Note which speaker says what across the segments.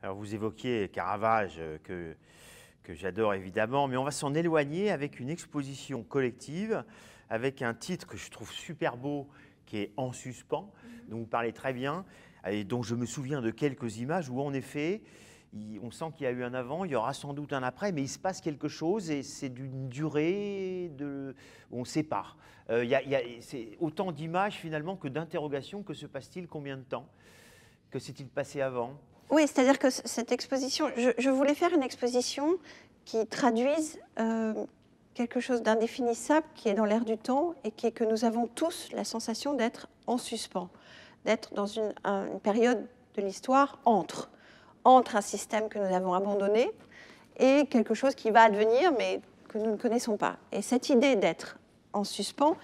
Speaker 1: Alors vous évoquiez Caravage, euh, que, j'adore évidemment, mais on va s'en éloigner avec une exposition collective, avec un titre que je trouve super beau, qui est En suspens, mhm. dont vous parlez très bien, et dont je me souviens de quelques images où en effet, on sent qu'il y a eu un avant, il y aura sans doute un après, mais il se passe quelque chose et c'est d'une durée de, on ne sait pas. y a, c'est autant d'images finalement que d'interrogations, que se passe-t-il, combien de temps, que s'est-il passé avant oui,
Speaker 2: c'est-à-dire que cette exposition, je, voulais faire une exposition qui traduise euh, quelque chose d'indéfinissable qui est dans l'air du temps et qui est que nous avons tous la sensation d'être en suspens, d'être dans une, une, période de l'histoire entre, entre un système que nous avons abandonné et quelque chose qui va advenir mais que nous ne connaissons pas. Et cette idée d'être en suspens,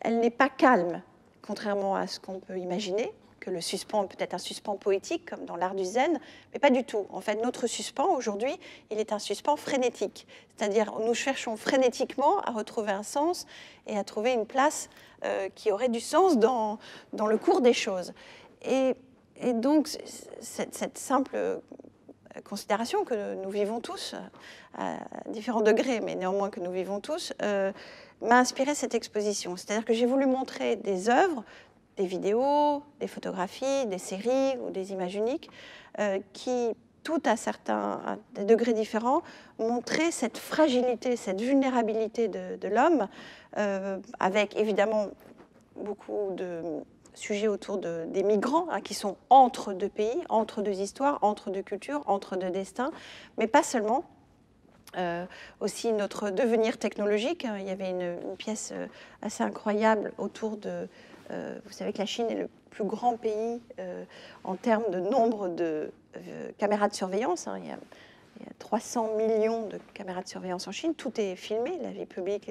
Speaker 2: elle n'est pas calme, contrairement à ce qu'on peut imaginer que le suspens peut être un suspens poétique, comme dans l'art du zen, mais pas du tout. En fait, notre suspens, aujourd'hui, il est un suspens frénétique. C'est-à-dire, nous cherchons frénétiquement à retrouver un sens et à trouver une place euh, qui aurait du sens dans, dans le cours des choses. Et, donc, cette, simple euh, considération que nous vivons tous, à différents degrés, mais néanmoins que nous vivons tous, euh, m'a inspiré cette exposition. C'est-à-dire que j'ai voulu montrer des œuvres des vidéos, des photographies, des séries ou des images uniques euh, qui, tout à certains degrés différents, montraient cette fragilité, cette vulnérabilité de, l'homme, euh, avec évidemment beaucoup de sujets autour des migrants hein, qui sont entre deux pays, entre deux histoires, entre deux cultures, entre deux destins, mais pas seulement, euh, aussi notre devenir technologique. Hein. Il y avait une pièce assez incroyable autour de, euh, vous savez que la Chine est le plus grand pays euh, en termes de nombre de euh, caméras de surveillance. Hein. il y a 300 millions de caméras de surveillance en Chine. Tout est filmé, la vie publique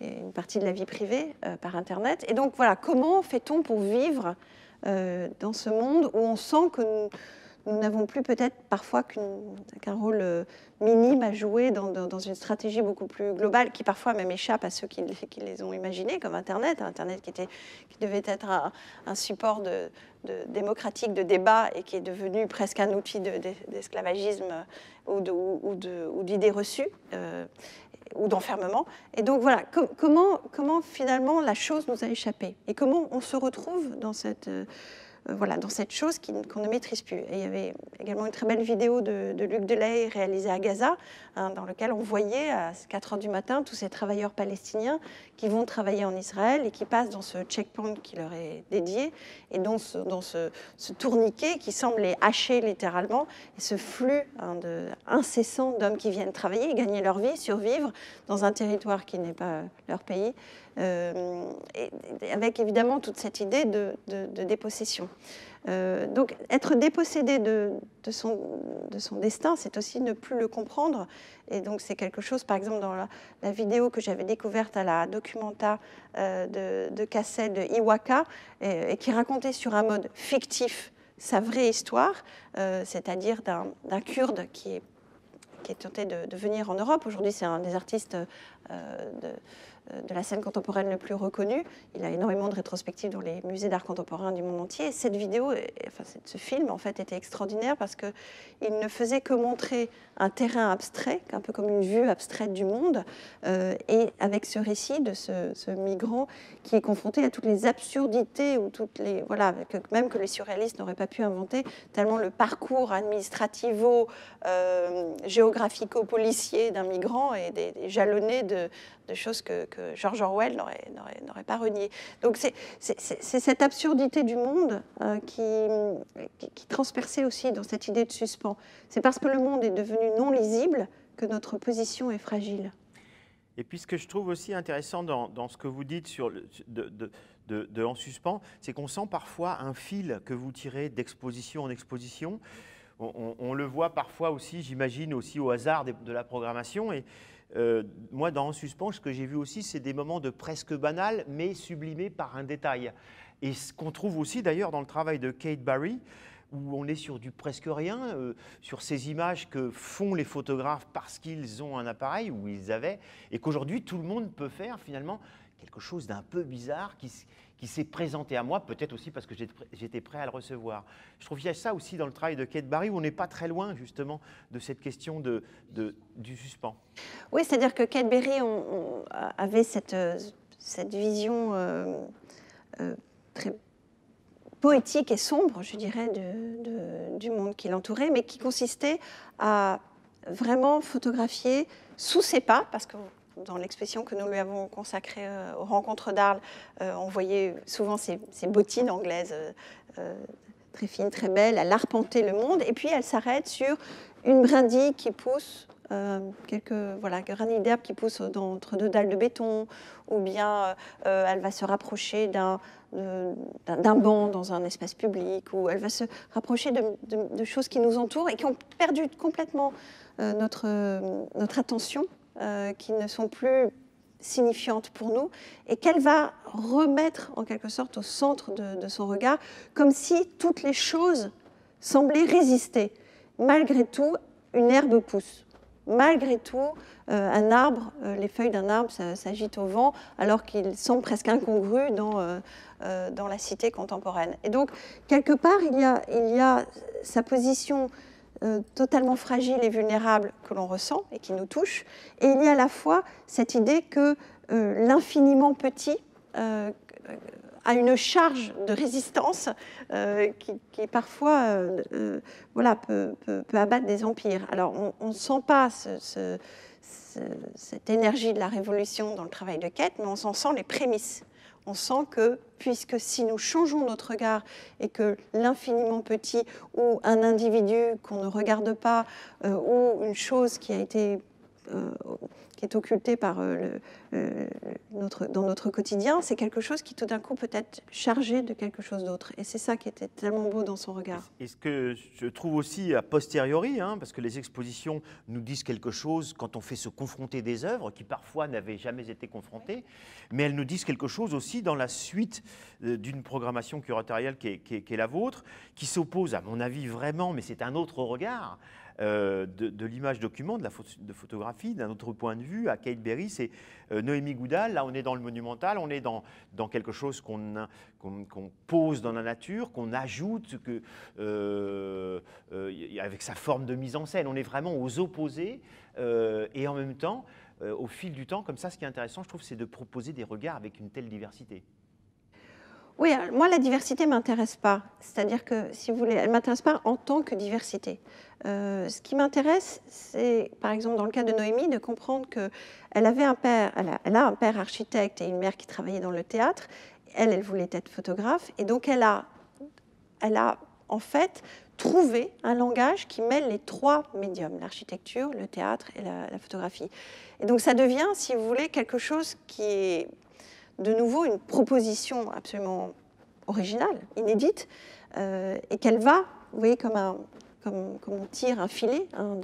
Speaker 2: et une partie de la vie privée par Internet. Et donc voilà, comment fait-on pour vivre dans ce monde où on sent que nous nous n'avons plus peut-être parfois qu'un rôle euh, minime à jouer dans, une stratégie beaucoup plus globale qui parfois même échappe à ceux qui, les ont imaginés, comme Internet. Internet qui, était, qui devait être un, support de, démocratique de débat et qui est devenu presque un outil d'esclavagisme euh, de, ou d'idées reçues. Euh, ou d'enfermement. Et donc voilà, comment, comment finalement la chose nous a échappé et comment on se retrouve dans cette... Euh, voilà, dans cette chose qu'on ne maîtrise plus. il y avait également une très belle vidéo de, Luc Delay réalisée à Gaza, hein, dans laquelle on voyait à 4 heures du matin tous ces travailleurs palestiniens qui vont travailler en Israël et qui passent dans ce checkpoint qui leur est dédié et dans ce, dans tourniquet qui semble les hacher littéralement et ce flux hein, incessant d'hommes qui viennent travailler, gagner leur vie, survivre dans un territoire qui n'est pas leur pays. Euh, et, avec évidemment toute cette idée de, dépossession. Euh, donc être dépossédé de, son, de son destin, c'est aussi ne plus le comprendre. Et donc c'est quelque chose, par exemple, dans la, vidéo que j'avais découverte à la documenta euh, de, de de Iwaka, et, qui racontait sur un mode fictif sa vraie histoire, c'est-à-dire d'un Kurde qui est, qui tenté de, venir en Europe. Aujourd'hui, c'est un des artistes de, euh, de la scène contemporaine le plus reconnue. Il a énormément de rétrospectives dans les musées d'art contemporain du monde entier. cette vidéo, euh, enfin ce film en fait, était extraordinaire parce qu'il ne faisait que montrer un terrain abstrait, un peu comme une vue abstraite du monde, euh, et avec ce récit de ce, migrant qui est confronté à toutes les absurdités ou toutes les voilà, même que les surréalistes n'auraient pas pu inventer, tellement le parcours administrativo, géographico-policier d'un migrant est, des est jalonné de, des choses que, George Orwell n'aurait pas renié. Donc c'est cette absurdité du monde euh, qui, qui, transperçait aussi dans cette idée de suspens. C'est parce que le monde est devenu non lisible que notre position est fragile.
Speaker 1: Et puis ce que je trouve aussi intéressant dans, ce que vous dites sur de, en suspens, c'est qu'on sent parfois un fil que vous tirez d'exposition en exposition. On, le voit parfois aussi, j'imagine, aussi au hasard de, de la programmation. Et, euh, moi, dans En suspens, ce que j'ai vu aussi, c'est des moments de presque banal, mais sublimés par un détail. Et ce qu'on trouve aussi d'ailleurs dans le travail de Kate Barry, où on est sur du presque rien, euh, sur ces images que font les photographes parce qu'ils ont un appareil ou ils avaient, et qu'aujourd'hui tout le monde peut faire finalement quelque chose d'un peu bizarre qui, qui s'est présenté à moi, peut-être aussi parce que j'étais prêt à le recevoir. Je trouve qu'il y a ça aussi dans le travail de Kate Barry, où on n'est pas très loin justement de cette question de, du suspens.
Speaker 2: Oui, c'est-à-dire que Kate Barry on, avait cette, euh, cette vision euh, euh, très poétique et sombre, je dirais, du monde qui l'entourait, mais qui consistait à vraiment photographier sous ses pas, parce que dans l'expression que nous lui avons consacrée euh, aux rencontres d'Arles, euh, on voyait souvent ses, bottines anglaises euh, très fines, très belles, à arpentait le monde, et puis elle s'arrête sur une brindille qui pousse quelques voilà, d'herbe qui pousse entre deux dalles de béton, ou bien elle va se rapprocher d'un banc dans un espace public, ou elle va se rapprocher de, choses qui nous entourent et qui ont perdu complètement notre attention. Euh, qui ne sont plus signifiantes pour nous et qu'elle va remettre en quelque sorte au centre de, son regard, comme si toutes les choses semblaient résister. Malgré tout, une herbe pousse. Malgré tout, euh, un arbre, euh, les feuilles d'un arbre s'agitent au vent, alors qu'ils sont presque incongrus dans, la cité contemporaine. Et donc, quelque part, il y a, il y a sa position euh, totalement fragile et vulnérable que l'on ressent et qui nous touche. Et il y a à la fois cette idée que euh, l'infiniment petit euh, a une charge de résistance qui, parfois voilà, peut, abattre des empires. Alors on ne sent pas ce cette énergie de la révolution dans le travail de quête, mais on s'en sent les prémices on sent que puisque si nous changeons notre regard et que l'infiniment petit ou un individu qu'on ne regarde pas euh, ou une chose qui a été euh, qui est occulté par
Speaker 1: euh, le, euh,
Speaker 2: notre, dans notre quotidien, c'est quelque chose qui tout d'un coup peut être chargé de quelque chose d'autre. Et c'est ça qui était tellement beau dans son regard.
Speaker 1: Et ce que je trouve aussi a posteriori, hein, parce que les expositions nous disent quelque chose quand on fait se confronter des œuvres qui parfois n'avaient jamais été confrontées, mais elles nous disent quelque chose aussi dans la suite d'une programmation curatoriale qui qui est la vôtre, qui s'oppose à mon avis vraiment, mais c'est un autre regard euh, de, l'image document, de la photographie, d'un autre point de vue, à Kate Berry, c'est euh, Noémie Goudal. Là, on est dans le monumental, on est dans, quelque chose qu'on pose dans la nature, qu'on ajoute que, euh, avec sa forme de mise en scène. On est vraiment aux opposés et en même temps, au fil du temps, comme ça, ce qui est intéressant, je trouve, c'est de proposer des regards avec une telle diversité.
Speaker 2: Oui, moi, la diversité ne m'intéresse pas. C'est-à-dire que, si vous voulez, elle ne m'intéresse pas en tant que diversité. Euh, ce qui m'intéresse, c'est, par exemple, dans le cas de Noémie, de comprendre qu'elle avait un père, elle a, un père architecte et une mère qui travaillait dans le théâtre. Elle, elle voulait être photographe. Et donc, elle a, elle a en fait trouvé un langage qui mêle les trois médiums, l'architecture, le théâtre et la, la, photographie. Et donc ça devient, si vous voulez, quelque chose qui est de nouveau une proposition absolument originale, inédite, euh, et qu'elle va, vous voyez, comme, un, comme, on tire un filet, hein,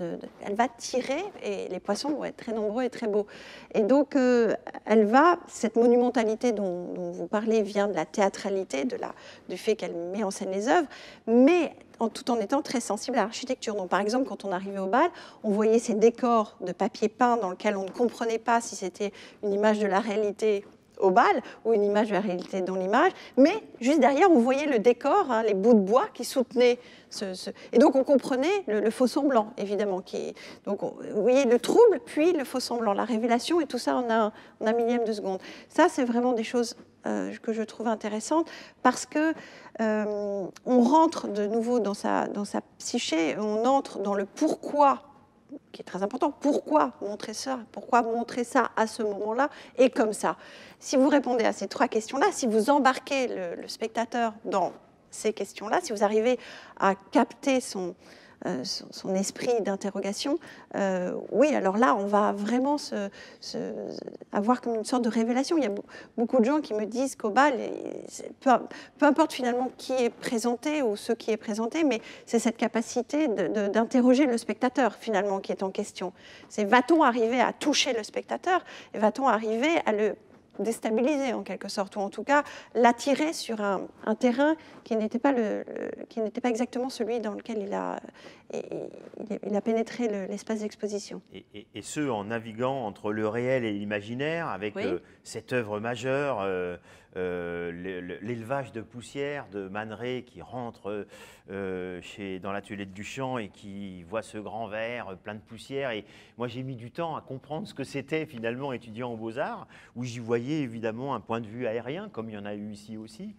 Speaker 2: elle va tirer, et les poissons vont être très nombreux et très beaux. Et donc, euh, elle va, cette monumentalité dont, vous parlez vient de la théâtralité, de la, du fait qu'elle met en scène les œuvres, mais en, tout en étant très sensible à l'architecture. Donc, par exemple, quand on arrivait au bal, on voyait ces décors de papier peint dans lesquels on ne comprenait pas si c'était une image de la réalité bal, ou une image réalité dans l'image, mais juste derrière, on voyait le décor, hein, les bouts de bois qui soutenaient ce, Et donc, on comprenait le, faux semblant, évidemment. Qui... Donc, vous voyez le trouble, puis le faux semblant, la révélation, et tout ça en un, millième de seconde. Ça, c'est vraiment des choses euh, que je trouve intéressantes, parce que euh, on rentre de nouveau dans sa, dans sa psyché, on entre dans le pourquoi qui est très important. Pourquoi montrer ça Pourquoi montrer ça à ce moment-là et comme ça Si vous répondez à ces trois questions-là, si vous embarquez le, spectateur dans ces questions-là, si vous arrivez à capter son, euh, son, esprit d'interrogation, euh, oui, alors là, on va vraiment avoir comme une sorte de révélation. Il y a beaucoup de gens qui me disent qu'au bal, peu, peu, importe finalement qui est présenté ou ce qui est présenté, mais c'est cette capacité d'interroger le spectateur finalement qui est en question. C'est va-t-on arriver à toucher le spectateur et va-t-on arriver à le déstabiliser en quelque sorte, ou en tout cas l'attirer sur un, terrain qui n'était pas, le, qui n'était pas exactement celui dans lequel il a, il, a pénétré l'espace d'exposition.
Speaker 1: Et, ce, en naviguant entre le réel et l'imaginaire, avec euh, cette œuvre majeure. Euh, euh, l'élevage de poussière de maneret qui rentre euh, chez, dans la tuilette du champ et qui voit ce grand verre plein de poussière. Et moi, j'ai mis du temps à comprendre ce que c'était finalement étudiant en beaux-arts, où j'y voyais évidemment un point de vue aérien, comme il y en a eu ici aussi.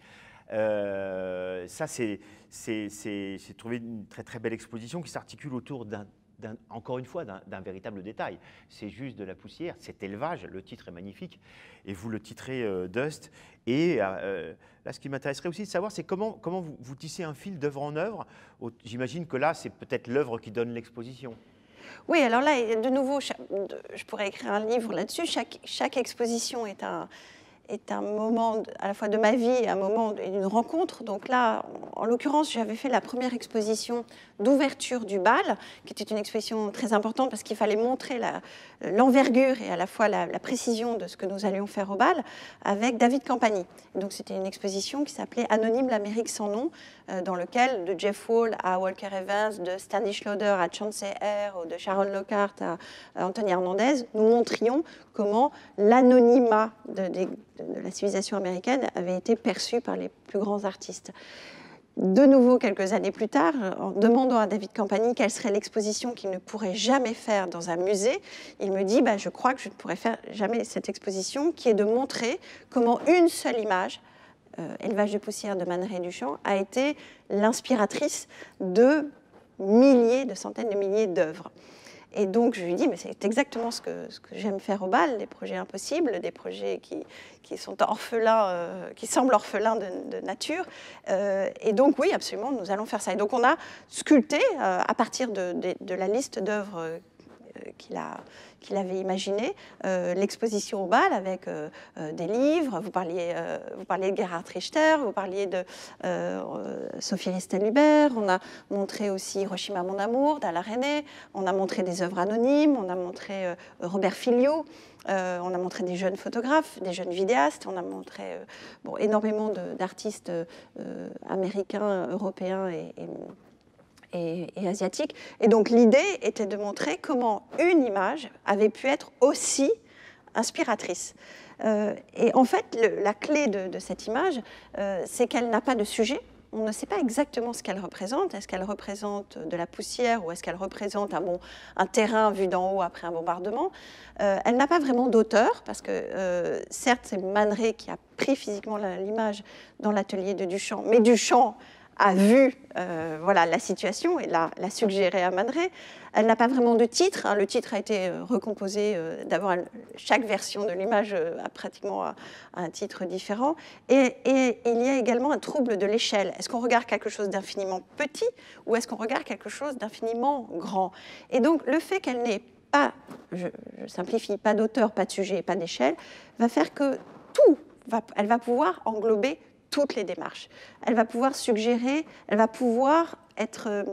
Speaker 1: Euh, ça, c'est trouvé une très très belle exposition qui s'articule autour d'un encore une fois, d'un véritable détail. C'est juste de la poussière, c'est élevage, le titre est magnifique, et vous le titrez euh, Dust. Et euh, là, ce qui m'intéresserait aussi de savoir, c'est comment, comment vous, vous, tissez un fil d'œuvre en œuvre. J'imagine que là, c'est peut-être l'œuvre qui donne l'exposition.
Speaker 2: Oui, alors là, de nouveau, je pourrais écrire un livre là-dessus. Chaque, chaque, exposition est un, est un moment à la fois de ma vie, un moment d'une rencontre. Donc là, en l'occurrence, j'avais fait la première exposition d'ouverture du bal, qui était une exposition très importante parce qu'il fallait montrer l'envergure et à la fois la, précision de ce que nous allions faire au bal avec David Campani. donc c'était une exposition qui s'appelait Anonyme l'Amérique sans nom, euh, dans lequel de Jeff Wall à Walker Evans, de Stanley Schloder à Chancey Air, ou de Sharon Lockhart à, Anthony Hernandez, nous montrions comment l'anonymat des de la civilisation américaine avait été perçue par les plus grands artistes. De nouveau, quelques années plus tard, en demandant à David Campani quelle serait l'exposition qu'il ne pourrait jamais faire dans un musée, il me dit bah, Je crois que je ne pourrais faire jamais cette exposition qui est de montrer comment une seule image euh, élevage de poussière de Manet Duchamp a été l'inspiratrice de milliers, de centaines de milliers d'œuvres. Et donc, je lui dis, mais c'est exactement ce que, j'aime faire au bal, des projets impossibles, des projets qui, sont orphelins, euh, qui semblent orphelins de, nature. Euh, et donc, oui, absolument, nous allons faire ça. Et donc, on a sculpté, euh, à partir de, de la liste d'œuvres euh, qu'il avait imaginé, euh, l'exposition au bal avec euh, des livres, vous parliez, vous de Gerhard Richter, vous parliez de Sophie Ristel-Hubert, on a montré aussi Hiroshima mon amour d'Alain René, on a montré des œuvres anonymes, on a montré Robert Filio. on a montré des jeunes photographes, des jeunes vidéastes, on a montré bon, énormément d'artistes américains, européens et, et, et, et asiatique. Et donc l'idée était de montrer comment une image avait pu être aussi inspiratrice. Euh, et en fait, la clé de, cette image, euh, c'est qu'elle n'a pas de sujet. On ne sait pas exactement ce qu'elle représente. Est-ce qu'elle représente de la poussière ou est-ce qu'elle représente un, bon, un terrain vu d'en haut après un bombardement euh, Elle n'a pas vraiment d'auteur parce que certes, c'est Manet qui a pris physiquement l'image dans l'atelier de Duchamp, mais Duchamp a vu euh, voilà, la situation et l'a, suggérée suggéré à Madré. Elle n'a pas vraiment de titre. Hein. Le titre a été euh, recomposé. Euh, d'abord, chaque version de l'image a pratiquement un, titre différent. Et, il y a également un trouble de l'échelle. Est-ce qu'on regarde quelque chose d'infiniment petit ou est-ce qu'on regarde quelque chose d'infiniment grand Et donc, le fait qu'elle n'ait pas, je, simplifie, pas d'auteur, pas de sujet, pas d'échelle, va faire que tout, va, elle va pouvoir englober toutes les démarches. Elle va pouvoir suggérer, elle va pouvoir être euh,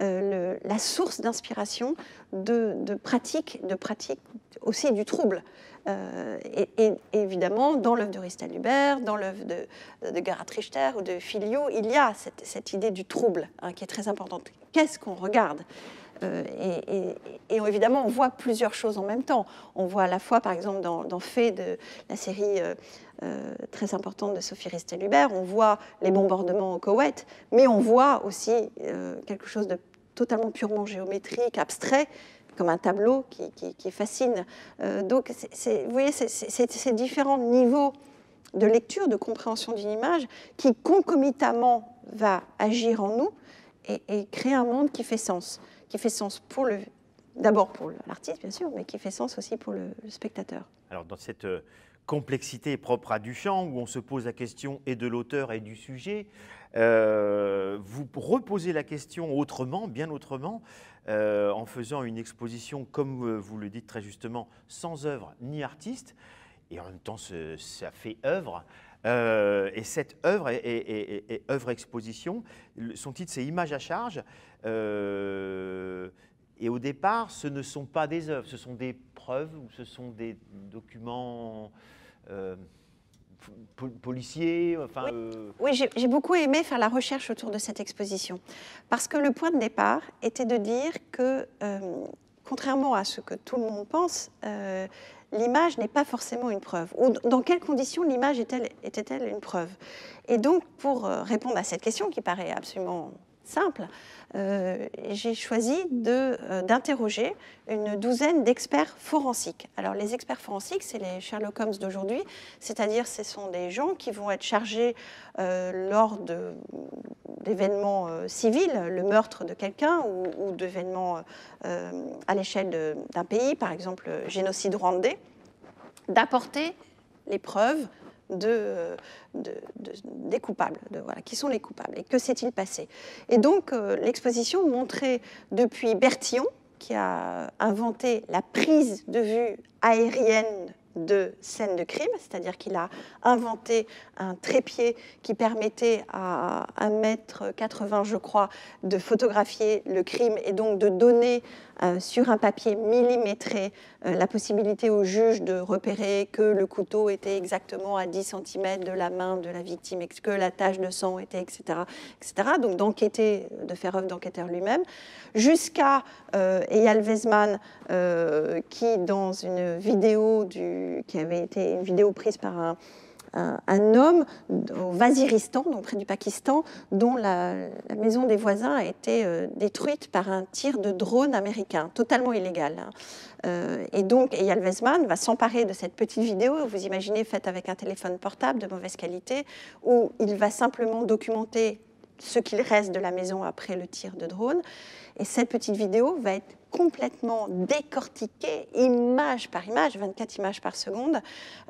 Speaker 2: euh, la source d'inspiration de, pratiques, de pratiques aussi du trouble. Euh, et, évidemment, dans l'œuvre de Ristal Hubert, dans l'œuvre de, de Gerhard Richter ou de Filio, il y a cette, idée du trouble hein, qui est très importante. Qu'est-ce qu'on regarde euh, et, évidemment, on voit plusieurs choses en même temps. On voit à la fois, par exemple, dans, dans Fait, de la série euh, euh, très importante de Sophie Ristel-Hubert, on voit les bombardements au Koweït, mais on voit aussi quelque chose de totalement purement géométrique, abstrait, comme un tableau qui, fascine. donc, vous voyez, c'est ces différents niveaux de lecture, de compréhension d'une image, qui concomitamment va agir en nous et créer un monde qui fait sens qui fait sens pour le, d'abord pour l'artiste bien sûr, mais qui fait sens aussi pour le, spectateur.
Speaker 1: Alors dans cette euh, complexité propre à Duchamp, où on se pose la question et de l'auteur et du sujet, euh, vous reposez la question autrement, bien autrement, euh, en faisant une exposition, comme vous le dites très justement, sans œuvre ni artiste, et en même temps ça fait œuvre. Euh, et cette œuvre et, œuvre exposition, son titre c'est Images à charge. Euh, et au départ, ce ne sont pas des œuvres, ce sont des preuves ou ce sont des documents. Euh, policiers. enfin, Oui,
Speaker 2: j'ai beaucoup aimé faire la recherche autour de cette exposition, parce que le point de départ était de dire que, contrairement à ce que tout le monde pense, l'image n'est pas forcément une preuve Ou dans quelles conditions l'image était-elle une preuve Et donc, pour euh, répondre à cette question qui paraît absolument simple. Euh, j'ai choisi euh, d'interroger une douzaine d'experts forensiques. Alors les experts forensiques, c'est les Sherlock Holmes d'aujourd'hui, c'est-à-dire ce sont des gens qui vont être chargés euh, lors d'événements civils, le meurtre de quelqu'un ou, ou d'événements à l'échelle d'un pays, par exemple génocide rwandais, d'apporter les preuves de, des coupables, voilà, qui sont les coupables et que s'est-il passé. Et donc euh, l'exposition montrait depuis Bertillon, qui a inventé la prise de vue aérienne de scènes de crime, c'est-à-dire qu'il a inventé un trépied qui permettait à 1m80, je crois, de photographier le crime et donc de donner euh, sur un papier millimétré euh, la possibilité au juge de repérer que le couteau était exactement à 10 cm de la main de la victime, que la tache de sang était, etc. etc. donc d'enquêter, de faire œuvre d'enquêteur lui-même, jusqu'à euh, Eyal Weizman, qui dans une vidéo du, qui avait été une vidéo prise par un un homme au Waziristan, donc près du Pakistan, dont la, maison des voisins a été euh, détruite par un tir de drone américain, totalement illégal. Hein. Euh, et donc, Eyal Vesman va s'emparer de cette petite vidéo, vous imaginez, faite avec un téléphone portable de mauvaise qualité, où il va simplement documenter ce qu'il reste de la maison après le tir de drone. Et cette petite vidéo va être complètement décortiquée, image par image, 24 images par seconde,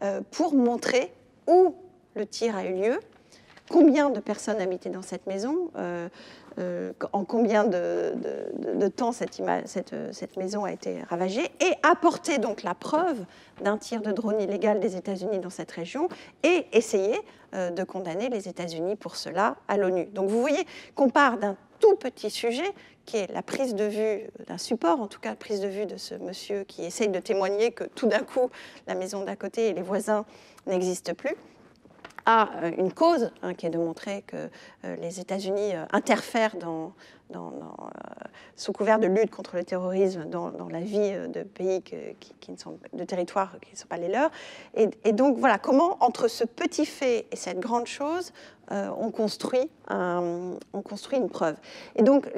Speaker 2: euh, pour montrer où le tir a eu lieu, combien de personnes habitaient dans cette maison, euh, euh, en combien de, temps cette, maison a été ravagée, et apporter donc la preuve d'un tir de drone illégal des États-Unis dans cette région, et essayer euh, de condamner les États-Unis pour cela à l'ONU. Donc vous voyez qu'on part d'un tout petit sujet qui est la prise de vue d'un support, en tout cas la prise de vue de ce monsieur qui essaye de témoigner que tout d'un coup la maison d'à côté et les voisins n'existent plus à euh, une cause, hein, qui est de montrer que euh, les États-Unis euh, interfèrent dans, dans, sous couvert de lutte contre le terrorisme dans, la vie de pays qui, ne sont, de territoires qui ne sont pas les leurs. Et, et, donc voilà, comment entre ce petit fait et cette grande chose, euh, on, construit on construit une preuve. Et donc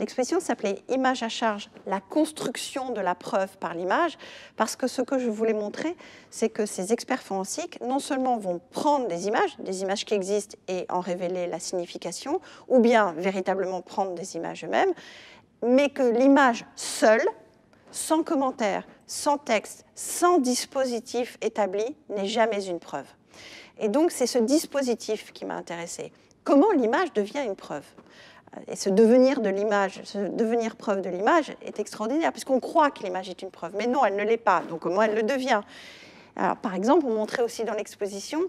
Speaker 2: l'expression s'appelait image à charge, la construction de la preuve par l'image, parce que ce que je voulais montrer, c'est que ces experts forensiques, non seulement vont prendre des images, des images qui existent et en révéler la signification, ou bien véritablement prendre des images eux-mêmes, mais que l'image seule, sans commentaire, sans texte, sans dispositif établi, n'est jamais une preuve. Et donc, c'est ce dispositif qui m'a intéressée. Comment l'image devient une preuve et ce devenir de l'image, ce devenir preuve de l'image est extraordinaire, puisqu'on croit que l'image est une preuve, mais non, elle ne l'est pas, donc comment elle le devient. par exemple, on montrait aussi dans l'exposition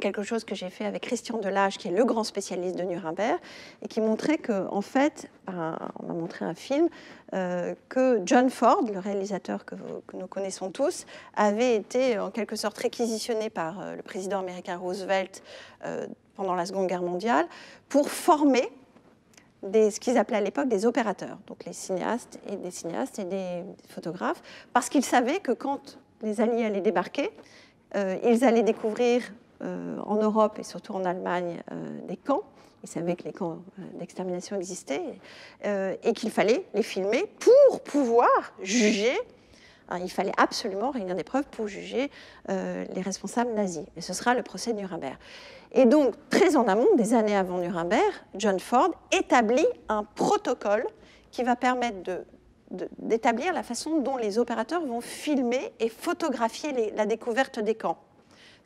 Speaker 2: quelque chose que j'ai fait avec Christian Delage, qui est le grand spécialiste de Nuremberg, et qui montrait que, en fait, on a montré un film, euh, que John Ford, le réalisateur que, nous connaissons tous, avait été en quelque sorte réquisitionné par euh, le président américain Roosevelt euh, pendant la Seconde Guerre mondiale pour former des, ce qu'ils appelaient à l'époque des opérateurs, donc les cinéastes et des cinéastes et des photographes, parce qu'ils savaient que quand les Alliés allaient débarquer, ils allaient découvrir euh, en Europe et surtout en Allemagne euh, des camps. Ils savaient que les camps euh, d'extermination existaient et qu'il fallait les filmer pour pouvoir juger ah, il fallait absolument réunir des preuves pour juger les responsables nazis. Et ce sera le procès de Nuremberg. Et donc, très en amont, des années avant Nuremberg, John Ford établit un protocole qui va permettre d'établir la façon dont les opérateurs vont filmer et photographier la découverte des camps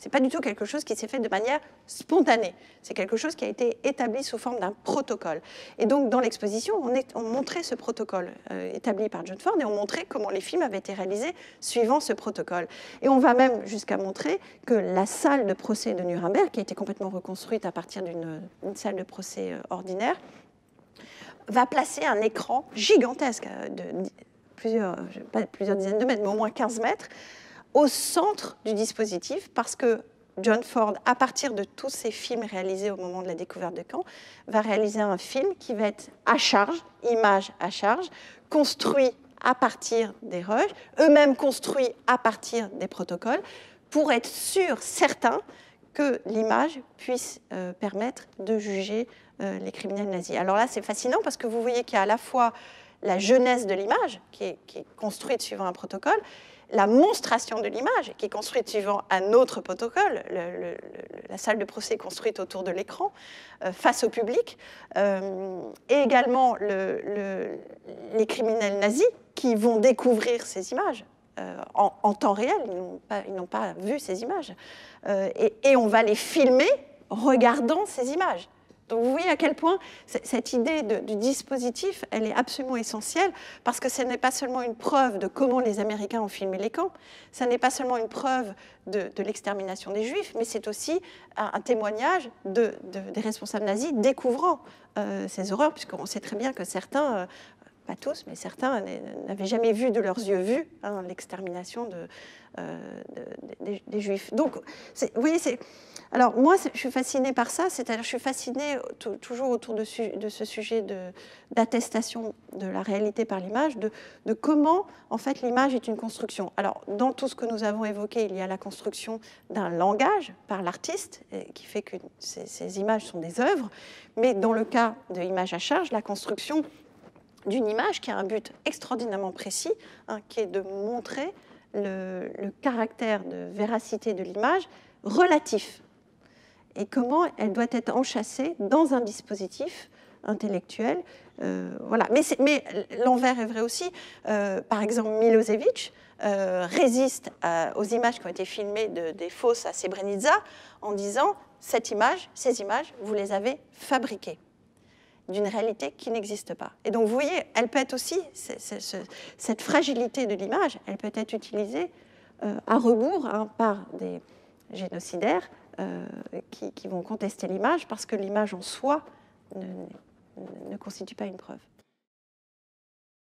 Speaker 2: n'est pas du tout quelque chose qui s'est fait de manière spontanée. C'est quelque chose qui a été établi sous forme d'un protocole. Et donc, dans l'exposition, on, montrait ce protocole euh, établi par John Ford et on montrait comment les films avaient été réalisés suivant ce protocole. Et on va même jusqu'à montrer que la salle de procès de Nuremberg, qui a été complètement reconstruite à partir d'une salle de procès euh, ordinaire, va placer un écran gigantesque euh, de plusieurs, pas, plusieurs dizaines de mètres, mais au moins 15 mètres, au centre du dispositif parce que John Ford, à partir de tous ces films réalisés au moment de la découverte de Caen, va réaliser un film qui va être à charge, image à charge, construit à partir des rushs, eux-mêmes construits à partir des protocoles, pour être sûr, certain, que l'image puisse euh, permettre de juger euh, les criminels nazis. Alors là, c'est fascinant parce que vous voyez qu'il y a à la fois la jeunesse de l'image, qui est construite suivant un protocole, la monstration de l'image, qui est construite suivant un autre protocole, la salle de procès construite autour de l'écran, euh, face au public, euh, et également les criminels nazis qui vont découvrir ces images. Euh, en, temps réel, ils n'ont pas, vu ces images. Et, et on va les filmer regardant ces images. Donc vous voyez à quel point cette idée du dispositif, elle est absolument essentielle, parce que ce n'est pas seulement une preuve de comment les Américains ont filmé les camps, ce n'est pas seulement une preuve de, l'extermination des Juifs, mais c'est aussi un, témoignage des responsables nazis découvrant euh, ces horreurs, puisqu'on sait très bien que certains euh, pas tous, mais certains n'avaient jamais vu de leurs yeux vus hein, l'extermination de, euh, des, Juifs. Donc, oui, c'est. Alors, moi, je suis fascinée par ça, c'est-à-dire je suis fascinée toujours autour de, ce sujet d'attestation de, la réalité par l'image, de, comment, en fait, l'image est une construction. Alors, dans tout ce que nous avons évoqué, il y a la construction d'un langage par l'artiste, qui fait que ces, images sont des œuvres, mais dans le cas de l'image à charge, la construction d'une image qui a un but extraordinairement précis, hein, qui est de montrer le, caractère de véracité de l'image relatif et comment elle doit être enchâssée dans un dispositif intellectuel. Euh, voilà. Mais, l'envers est vrai aussi. Euh, par exemple, Milosevic euh, résiste aux images qui ont été filmées des fosses à Srebrenica en disant cette image, ces images, vous les avez fabriquées d'une réalité qui n'existe pas. Et donc, vous voyez, elle peut être aussi, cette fragilité de l'image, elle peut être utilisée euh, à rebours hein, par des génocidaires euh, qui, vont contester l'image parce que l'image en soi ne constitue pas une preuve.